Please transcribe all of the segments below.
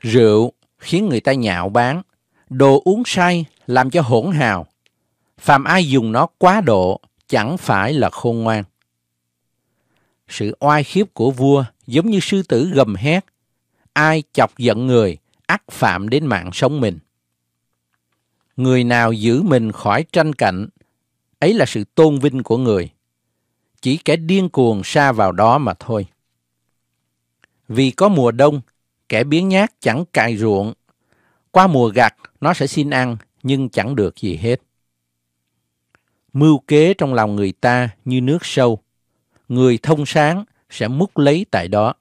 Rượu khiến người ta nhạo báng, đồ uống say làm cho hỗn hào. Phàm ai dùng nó quá độ chẳng phải là khôn ngoan. Sự oai khiếp của vua giống như sư tử gầm hét. Ai chọc giận người, ác phạm đến mạng sống mình. Người nào giữ mình khỏi tranh cạnh, ấy là sự tôn vinh của người. Chỉ kẻ điên cuồng xa vào đó mà thôi. Vì có mùa đông kẻ biến nhát chẳng cài ruộng. Qua mùa gặt, nó sẽ xin ăn, nhưng chẳng được gì hết. Mưu kế trong lòng người ta như nước sâu. Người thông sáng sẽ múc lấy tại đó.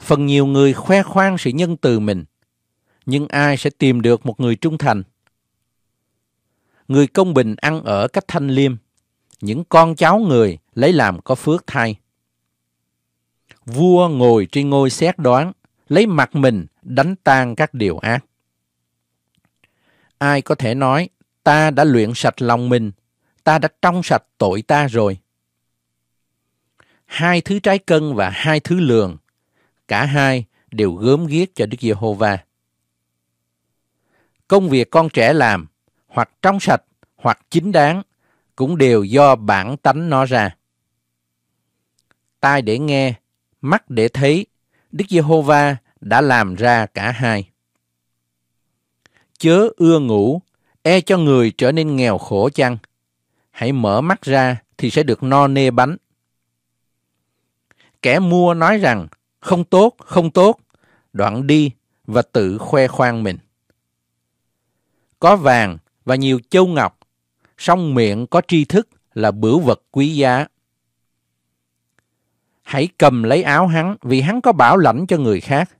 Phần nhiều người khoe khoang sự nhân từ mình, nhưng ai sẽ tìm được một người trung thành? Người công bình ăn ở cách thanh liêm, những con cháu người lấy làm có phước thay vua ngồi trên ngôi xét đoán, lấy mặt mình đánh tan các điều ác. Ai có thể nói, ta đã luyện sạch lòng mình, ta đã trong sạch tội ta rồi. Hai thứ trái cân và hai thứ lường, cả hai đều gớm ghiếc cho Đức Giê-hô-va. Công việc con trẻ làm, hoặc trong sạch, hoặc chính đáng, cũng đều do bản tánh nó ra. Tai để nghe, mắt để thấy Đức Giê-hô-va đã làm ra cả hai. Chớ ưa ngủ, e cho người trở nên nghèo khổ chăng? Hãy mở mắt ra thì sẽ được no nê bánh. Kẻ mua nói rằng, không tốt, không tốt, đoạn đi và tự khoe khoang mình. Có vàng và nhiều châu ngọc, song miệng có tri thức là bửu vật quý giá hãy cầm lấy áo hắn vì hắn có bảo lãnh cho người khác.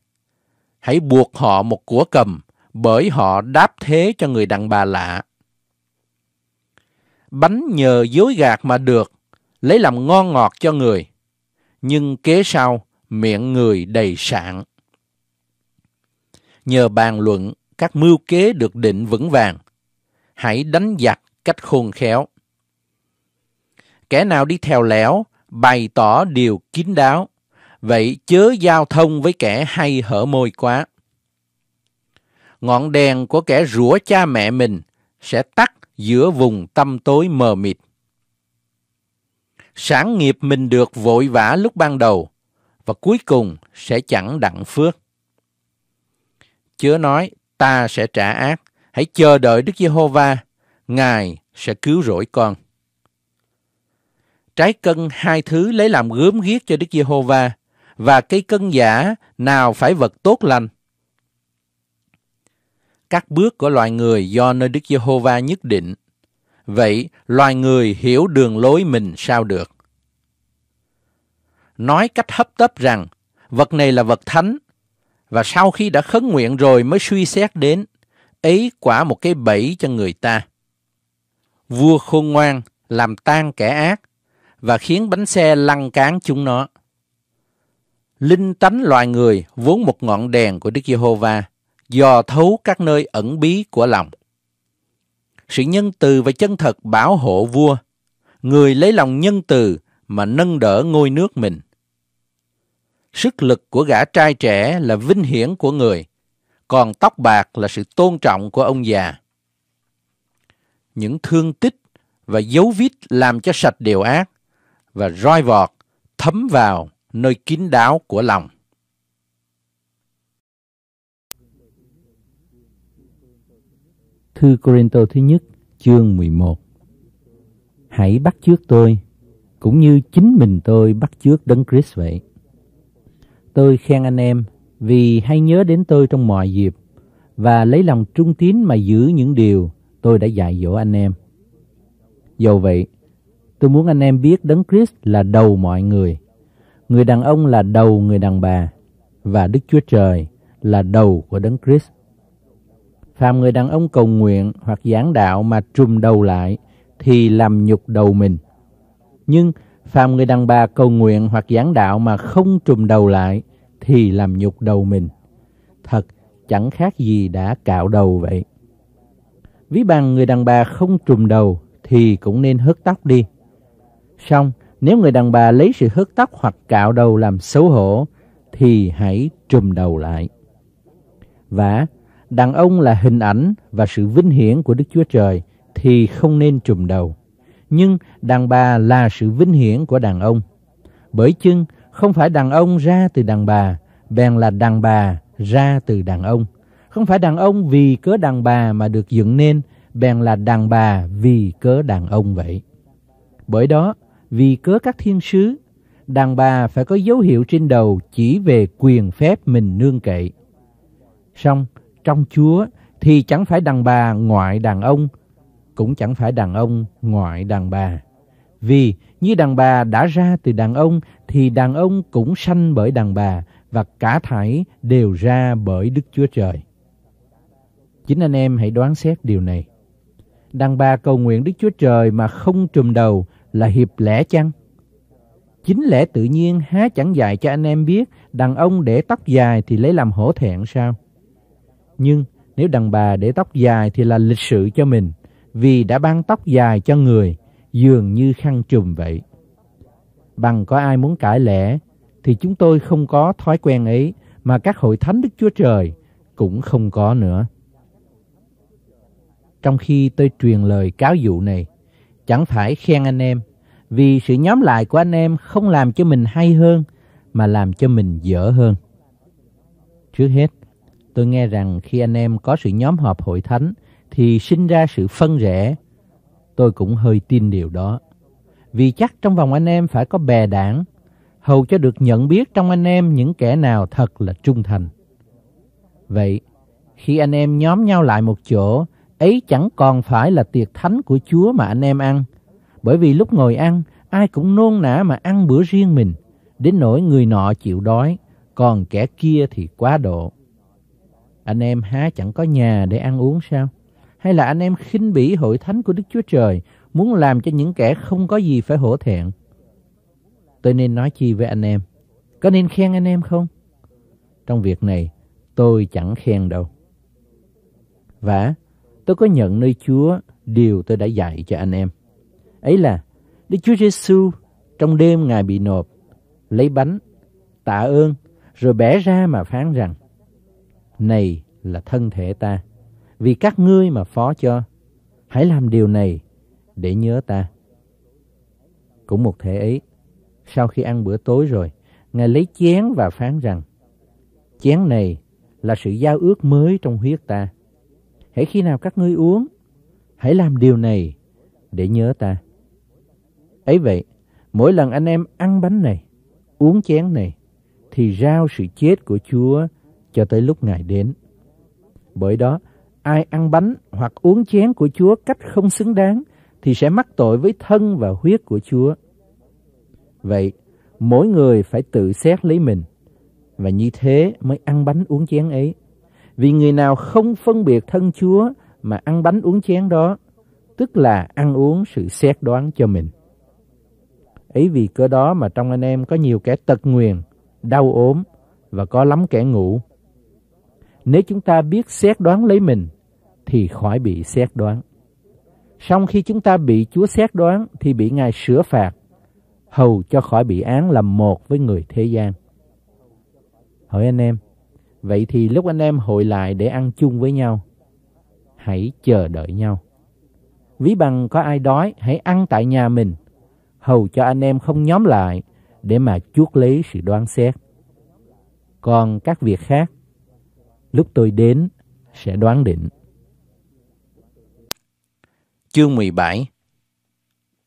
Hãy buộc họ một của cầm bởi họ đáp thế cho người đàn bà lạ. Bánh nhờ dối gạt mà được, lấy làm ngon ngọt cho người. Nhưng kế sau, miệng người đầy sạn. Nhờ bàn luận, các mưu kế được định vững vàng. Hãy đánh giặc cách khôn khéo. Kẻ nào đi theo lẻo, bày tỏ điều kín đáo, vậy chớ giao thông với kẻ hay hở môi quá. Ngọn đèn của kẻ rủa cha mẹ mình sẽ tắt giữa vùng tâm tối mờ mịt. Sáng nghiệp mình được vội vã lúc ban đầu và cuối cùng sẽ chẳng đặng phước. Chớ nói ta sẽ trả ác, hãy chờ đợi Đức Giê-hô-va, Ngài sẽ cứu rỗi con trái cân hai thứ lấy làm gớm ghiếc cho Đức Giê-hô-va và cây cân giả nào phải vật tốt lành. Các bước của loài người do nơi Đức Giê-hô-va nhất định. Vậy loài người hiểu đường lối mình sao được? Nói cách hấp tấp rằng vật này là vật thánh và sau khi đã khấn nguyện rồi mới suy xét đến ấy quả một cái bẫy cho người ta. Vua khôn ngoan làm tan kẻ ác và khiến bánh xe lăn cán chúng nó. Linh tánh loài người vốn một ngọn đèn của Đức Giê-hô-va, dò thấu các nơi ẩn bí của lòng. Sự nhân từ và chân thật bảo hộ vua, người lấy lòng nhân từ mà nâng đỡ ngôi nước mình. Sức lực của gã trai trẻ là vinh hiển của người, còn tóc bạc là sự tôn trọng của ông già. Những thương tích và dấu vết làm cho sạch điều ác và roi vọt thấm vào nơi kín đáo của lòng. Thư Corinto thứ nhất, chương 11 Hãy bắt trước tôi, cũng như chính mình tôi bắt trước Đấng Christ vậy. Tôi khen anh em vì hay nhớ đến tôi trong mọi dịp và lấy lòng trung tín mà giữ những điều tôi đã dạy dỗ anh em. Dầu vậy, Tôi muốn anh em biết Đấng Christ là đầu mọi người. Người đàn ông là đầu người đàn bà và Đức Chúa Trời là đầu của Đấng Christ. Phàm người đàn ông cầu nguyện hoặc giảng đạo mà trùm đầu lại thì làm nhục đầu mình. Nhưng phàm người đàn bà cầu nguyện hoặc giảng đạo mà không trùm đầu lại thì làm nhục đầu mình. Thật chẳng khác gì đã cạo đầu vậy. Ví bằng người đàn bà không trùm đầu thì cũng nên hớt tóc đi. Xong, nếu người đàn bà lấy sự hớt tóc hoặc cạo đầu làm xấu hổ, thì hãy trùm đầu lại. Và đàn ông là hình ảnh và sự vinh hiển của Đức Chúa Trời thì không nên trùm đầu. Nhưng đàn bà là sự vinh hiển của đàn ông. Bởi chưng không phải đàn ông ra từ đàn bà, bèn là đàn bà ra từ đàn ông. Không phải đàn ông vì cớ đàn bà mà được dựng nên, bèn là đàn bà vì cớ đàn ông vậy. Bởi đó, vì cớ các thiên sứ, đàn bà phải có dấu hiệu trên đầu chỉ về quyền phép mình nương cậy. Song, trong Chúa thì chẳng phải đàn bà ngoại đàn ông, cũng chẳng phải đàn ông ngoại đàn bà. Vì như đàn bà đã ra từ đàn ông thì đàn ông cũng sanh bởi đàn bà và cả thảy đều ra bởi Đức Chúa Trời. Chính anh em hãy đoán xét điều này. Đàn bà cầu nguyện Đức Chúa Trời mà không trùm đầu là hiệp lẽ chăng? Chính lẽ tự nhiên há chẳng dạy cho anh em biết đàn ông để tóc dài thì lấy làm hổ thẹn sao? Nhưng nếu đàn bà để tóc dài thì là lịch sự cho mình, vì đã ban tóc dài cho người, dường như khăn trùm vậy. Bằng có ai muốn cãi lẽ, thì chúng tôi không có thói quen ấy, mà các hội thánh Đức Chúa Trời cũng không có nữa. Trong khi tôi truyền lời cáo dụ này, chẳng phải khen anh em, vì sự nhóm lại của anh em không làm cho mình hay hơn, mà làm cho mình dở hơn. Trước hết, tôi nghe rằng khi anh em có sự nhóm họp hội thánh, thì sinh ra sự phân rẽ. Tôi cũng hơi tin điều đó. Vì chắc trong vòng anh em phải có bè đảng, hầu cho được nhận biết trong anh em những kẻ nào thật là trung thành. Vậy, khi anh em nhóm nhau lại một chỗ, ấy chẳng còn phải là tiệc thánh của Chúa mà anh em ăn. Bởi vì lúc ngồi ăn, ai cũng nôn nã mà ăn bữa riêng mình, đến nỗi người nọ chịu đói, còn kẻ kia thì quá độ. Anh em há chẳng có nhà để ăn uống sao? Hay là anh em khinh bỉ hội thánh của Đức Chúa Trời, muốn làm cho những kẻ không có gì phải hổ thẹn? Tôi nên nói chi với anh em? Có nên khen anh em không? Trong việc này, tôi chẳng khen đâu. Vả, tôi có nhận nơi Chúa điều tôi đã dạy cho anh em. Ấy là Đức Chúa Giêsu trong đêm Ngài bị nộp, lấy bánh, tạ ơn, rồi bẻ ra mà phán rằng, Này là thân thể ta, vì các ngươi mà phó cho, hãy làm điều này để nhớ ta. Cũng một thể ấy, sau khi ăn bữa tối rồi, Ngài lấy chén và phán rằng, Chén này là sự giao ước mới trong huyết ta hãy khi nào các ngươi uống, hãy làm điều này để nhớ ta. Ấy vậy, mỗi lần anh em ăn bánh này, uống chén này, thì rao sự chết của Chúa cho tới lúc Ngài đến. Bởi đó, ai ăn bánh hoặc uống chén của Chúa cách không xứng đáng thì sẽ mắc tội với thân và huyết của Chúa. Vậy, mỗi người phải tự xét lấy mình, và như thế mới ăn bánh uống chén ấy. Vì người nào không phân biệt thân Chúa mà ăn bánh uống chén đó, tức là ăn uống sự xét đoán cho mình. Ấy vì cơ đó mà trong anh em có nhiều kẻ tật nguyền, đau ốm và có lắm kẻ ngủ. Nếu chúng ta biết xét đoán lấy mình, thì khỏi bị xét đoán. Song khi chúng ta bị Chúa xét đoán thì bị Ngài sửa phạt, hầu cho khỏi bị án làm một với người thế gian. Hỏi anh em, Vậy thì lúc anh em hội lại để ăn chung với nhau, hãy chờ đợi nhau. Ví bằng có ai đói, hãy ăn tại nhà mình, hầu cho anh em không nhóm lại để mà chuốc lấy sự đoán xét. Còn các việc khác, lúc tôi đến sẽ đoán định. Chương 17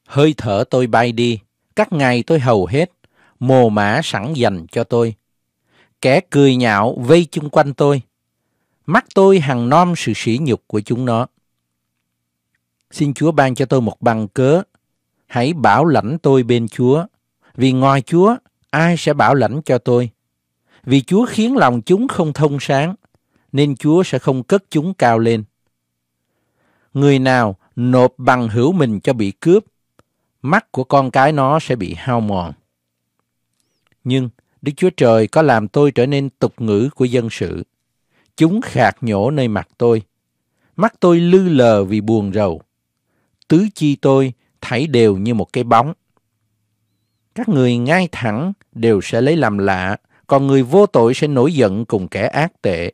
Hơi thở tôi bay đi, các ngày tôi hầu hết, mồ mã sẵn dành cho tôi kẻ cười nhạo vây chung quanh tôi. Mắt tôi hằng nom sự sỉ nhục của chúng nó. Xin Chúa ban cho tôi một bằng cớ. Hãy bảo lãnh tôi bên Chúa. Vì ngoài Chúa, ai sẽ bảo lãnh cho tôi? Vì Chúa khiến lòng chúng không thông sáng, nên Chúa sẽ không cất chúng cao lên. Người nào nộp bằng hữu mình cho bị cướp, mắt của con cái nó sẽ bị hao mòn. Nhưng Đức Chúa Trời có làm tôi trở nên tục ngữ của dân sự. Chúng khạc nhổ nơi mặt tôi. Mắt tôi lư lờ vì buồn rầu. Tứ chi tôi thảy đều như một cái bóng. Các người ngay thẳng đều sẽ lấy làm lạ, còn người vô tội sẽ nổi giận cùng kẻ ác tệ.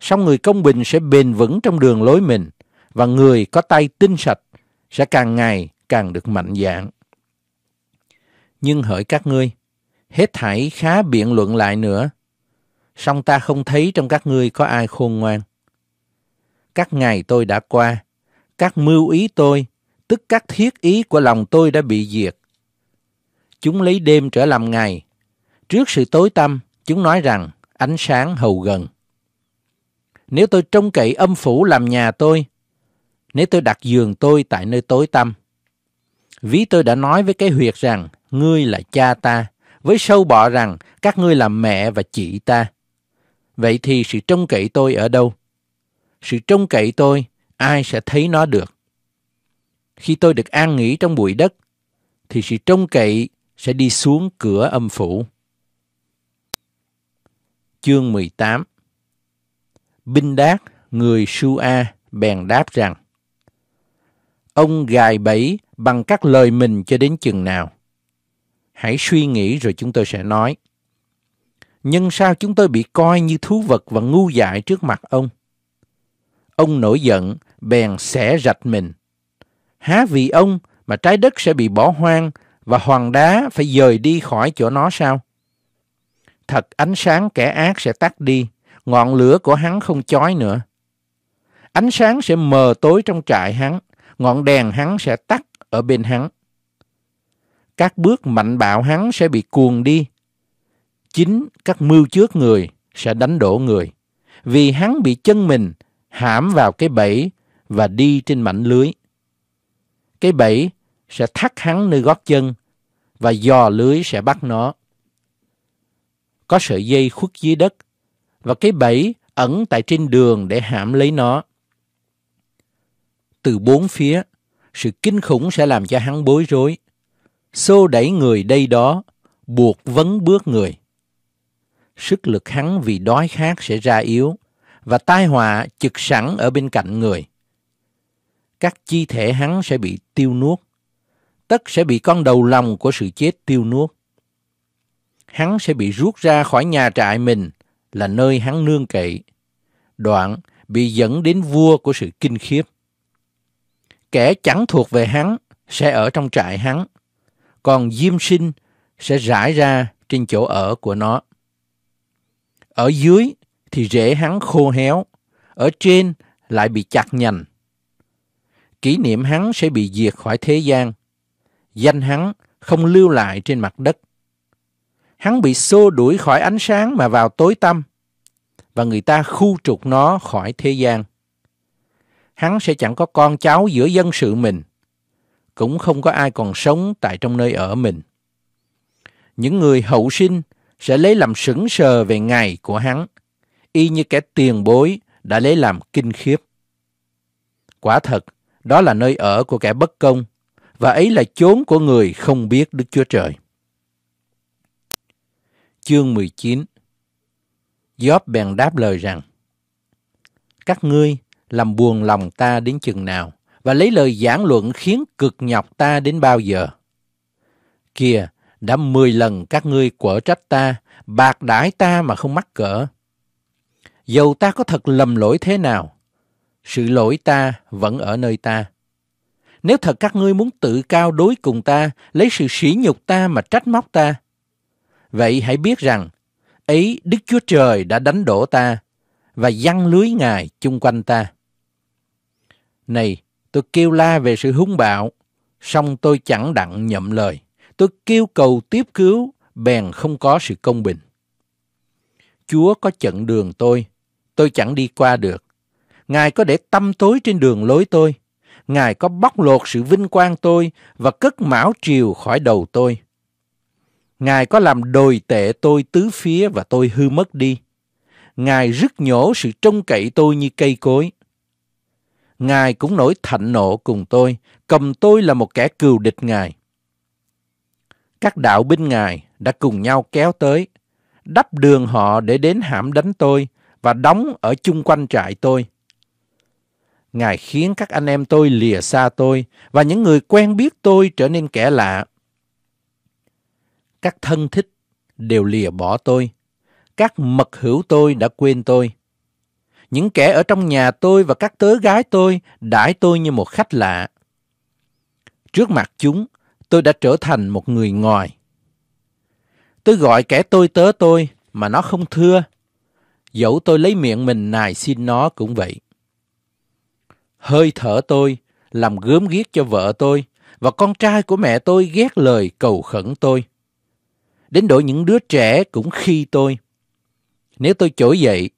Song người công bình sẽ bền vững trong đường lối mình, và người có tay tinh sạch sẽ càng ngày càng được mạnh dạng. Nhưng hỡi các ngươi, hết thảy khá biện luận lại nữa. Song ta không thấy trong các ngươi có ai khôn ngoan. Các ngày tôi đã qua, các mưu ý tôi, tức các thiết ý của lòng tôi đã bị diệt. Chúng lấy đêm trở làm ngày. Trước sự tối tăm, chúng nói rằng ánh sáng hầu gần. Nếu tôi trông cậy âm phủ làm nhà tôi, nếu tôi đặt giường tôi tại nơi tối tăm, ví tôi đã nói với cái huyệt rằng, ngươi là cha ta, với sâu bọ rằng các ngươi là mẹ và chị ta. Vậy thì sự trông cậy tôi ở đâu? Sự trông cậy tôi, ai sẽ thấy nó được? Khi tôi được an nghỉ trong bụi đất, thì sự trông cậy sẽ đi xuống cửa âm phủ. Chương 18 Binh Đát, người su a bèn đáp rằng Ông gài bẫy bằng các lời mình cho đến chừng nào? hãy suy nghĩ rồi chúng tôi sẽ nói nhưng sao chúng tôi bị coi như thú vật và ngu dại trước mặt ông ông nổi giận bèn xẻ rạch mình há vì ông mà trái đất sẽ bị bỏ hoang và hoàng đá phải dời đi khỏi chỗ nó sao thật ánh sáng kẻ ác sẽ tắt đi ngọn lửa của hắn không chói nữa ánh sáng sẽ mờ tối trong trại hắn ngọn đèn hắn sẽ tắt ở bên hắn các bước mạnh bạo hắn sẽ bị cuồng đi. Chính các mưu trước người sẽ đánh đổ người, vì hắn bị chân mình hãm vào cái bẫy và đi trên mảnh lưới. Cái bẫy sẽ thắt hắn nơi gót chân và dò lưới sẽ bắt nó. Có sợi dây khuất dưới đất và cái bẫy ẩn tại trên đường để hãm lấy nó. Từ bốn phía, sự kinh khủng sẽ làm cho hắn bối rối xô đẩy người đây đó, buộc vấn bước người. Sức lực hắn vì đói khát sẽ ra yếu, và tai họa trực sẵn ở bên cạnh người. Các chi thể hắn sẽ bị tiêu nuốt, tất sẽ bị con đầu lòng của sự chết tiêu nuốt. Hắn sẽ bị rút ra khỏi nhà trại mình là nơi hắn nương cậy, đoạn bị dẫn đến vua của sự kinh khiếp. Kẻ chẳng thuộc về hắn sẽ ở trong trại hắn, còn diêm sinh sẽ rải ra trên chỗ ở của nó. Ở dưới thì rễ hắn khô héo, ở trên lại bị chặt nhành. Kỷ niệm hắn sẽ bị diệt khỏi thế gian, danh hắn không lưu lại trên mặt đất. Hắn bị xô đuổi khỏi ánh sáng mà vào tối tăm, và người ta khu trục nó khỏi thế gian. Hắn sẽ chẳng có con cháu giữa dân sự mình, cũng không có ai còn sống tại trong nơi ở mình. Những người hậu sinh sẽ lấy làm sững sờ về ngày của hắn, y như kẻ tiền bối đã lấy làm kinh khiếp. Quả thật, đó là nơi ở của kẻ bất công, và ấy là chốn của người không biết Đức Chúa Trời. Chương 19 Gióp bèn đáp lời rằng, Các ngươi làm buồn lòng ta đến chừng nào, và lấy lời giảng luận khiến cực nhọc ta đến bao giờ? Kìa, đã mười lần các ngươi quở trách ta, bạc đãi ta mà không mắc cỡ. Dầu ta có thật lầm lỗi thế nào, sự lỗi ta vẫn ở nơi ta. Nếu thật các ngươi muốn tự cao đối cùng ta, lấy sự sỉ nhục ta mà trách móc ta, vậy hãy biết rằng ấy Đức Chúa Trời đã đánh đổ ta và giăng lưới Ngài chung quanh ta. Này, Tôi kêu la về sự hung bạo, song tôi chẳng đặng nhậm lời. Tôi kêu cầu tiếp cứu, bèn không có sự công bình. Chúa có chặn đường tôi, tôi chẳng đi qua được. Ngài có để tâm tối trên đường lối tôi. Ngài có bóc lột sự vinh quang tôi và cất mão triều khỏi đầu tôi. Ngài có làm đồi tệ tôi tứ phía và tôi hư mất đi. Ngài rứt nhổ sự trông cậy tôi như cây cối. Ngài cũng nổi thạnh nộ cùng tôi, cầm tôi là một kẻ cừu địch Ngài. Các đạo binh Ngài đã cùng nhau kéo tới, đắp đường họ để đến hãm đánh tôi và đóng ở chung quanh trại tôi. Ngài khiến các anh em tôi lìa xa tôi và những người quen biết tôi trở nên kẻ lạ. Các thân thích đều lìa bỏ tôi. Các mật hữu tôi đã quên tôi những kẻ ở trong nhà tôi và các tớ gái tôi đãi tôi như một khách lạ. Trước mặt chúng, tôi đã trở thành một người ngoài. Tôi gọi kẻ tôi tớ tôi mà nó không thưa. Dẫu tôi lấy miệng mình nài xin nó cũng vậy. Hơi thở tôi làm gớm ghiếc cho vợ tôi và con trai của mẹ tôi ghét lời cầu khẩn tôi. Đến đổi những đứa trẻ cũng khi tôi. Nếu tôi trỗi dậy,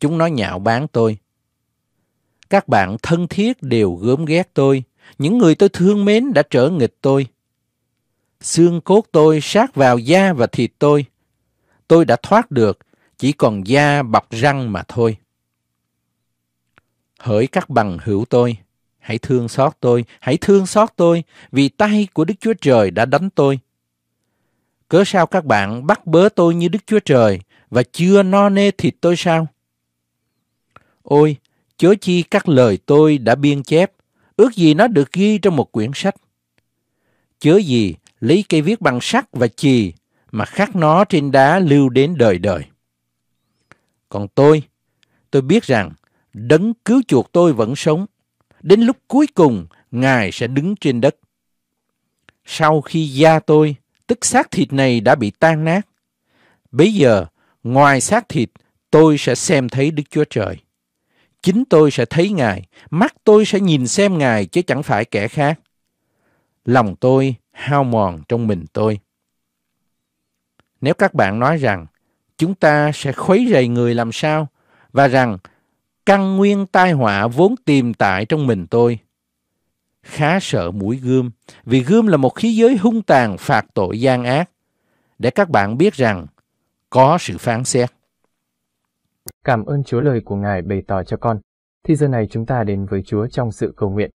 Chúng nó nhạo báng tôi. Các bạn thân thiết đều gớm ghét tôi. Những người tôi thương mến đã trở nghịch tôi. Xương cốt tôi sát vào da và thịt tôi. Tôi đã thoát được, chỉ còn da bọc răng mà thôi. Hỡi các bằng hữu tôi, hãy thương xót tôi, hãy thương xót tôi, vì tay của Đức Chúa Trời đã đánh tôi. Cớ sao các bạn bắt bớ tôi như Đức Chúa Trời và chưa no nê thịt tôi sao? Ôi, chớ chi các lời tôi đã biên chép, ước gì nó được ghi trong một quyển sách. Chớ gì lấy cây viết bằng sắt và chì mà khắc nó trên đá lưu đến đời đời. Còn tôi, tôi biết rằng đấng cứu chuộc tôi vẫn sống. Đến lúc cuối cùng, Ngài sẽ đứng trên đất. Sau khi da tôi, tức xác thịt này đã bị tan nát, bây giờ, ngoài xác thịt, tôi sẽ xem thấy Đức Chúa Trời chính tôi sẽ thấy Ngài, mắt tôi sẽ nhìn xem Ngài chứ chẳng phải kẻ khác. Lòng tôi hao mòn trong mình tôi. Nếu các bạn nói rằng chúng ta sẽ khuấy rầy người làm sao và rằng căn nguyên tai họa vốn tiềm tại trong mình tôi, khá sợ mũi gươm vì gươm là một khí giới hung tàn phạt tội gian ác để các bạn biết rằng có sự phán xét Cảm ơn Chúa lời của Ngài bày tỏ cho con. Thì giờ này chúng ta đến với Chúa trong sự cầu nguyện.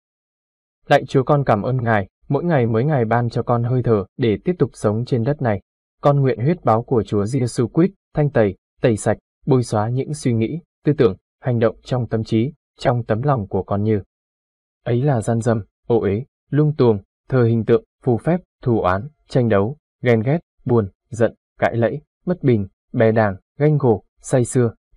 Lạy Chúa con cảm ơn Ngài, mỗi ngày mới ngày ban cho con hơi thở để tiếp tục sống trên đất này. Con nguyện huyết báo của Chúa Giêsu Christ thanh tẩy, tẩy sạch, bôi xóa những suy nghĩ, tư tưởng, hành động trong tâm trí, trong tấm lòng của con như ấy là gian dâm, ô uế, lung tuồng, thờ hình tượng, phù phép, thù oán, tranh đấu, ghen ghét, buồn, giận, cãi lẫy, bất bình, bè đảng, ganh gổ, say xưa,